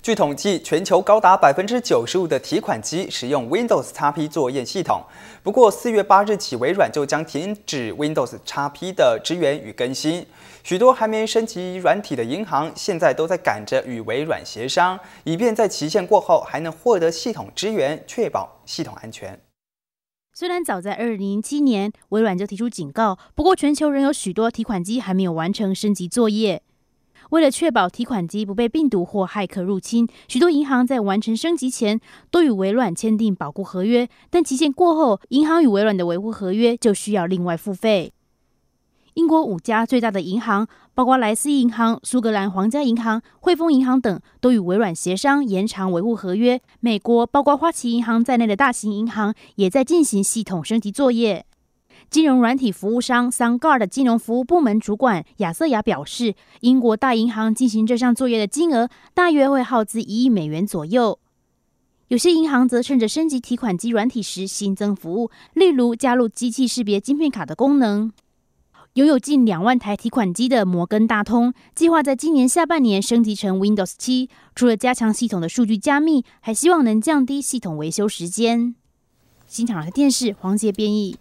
据统计，全球高达百分之九十五的提款机使用 Windows XP 作业系统。不过，四月八日起，微软就将停止 Windows XP 的支援与更新。许多还没升级软体的银行，现在都在赶着与微软协商，以便在期限过后还能获得系统支援，确保系统安全。虽然早在二零零七年，微软就提出警告，不过全球仍有许多提款机还没有完成升级作业。为了确保提款机不被病毒或骇客入侵，许多银行在完成升级前都与微软签订保护合约。但期限过后，银行与微软的维护合约就需要另外付费。英国五家最大的银行，包括莱斯银行、苏格兰皇家银行、汇丰银行等，都与微软协商延长维护合约。美国包括花旗银行在内的大型银行也在进行系统升级作业。金融软体服务商 s u n g a r d 金融服务部门主管亚瑟亚表示，英国大银行进行这项作业的金额大约会耗资一亿美元左右。有些银行则趁着升级提款机软体时新增服务，例如加入机器识别芯片卡的功能。拥有近两万台提款机的摩根大通计划在今年下半年升级成 Windows 七，除了加强系统的数据加密，还希望能降低系统维修时间。新场的电视黄杰编译。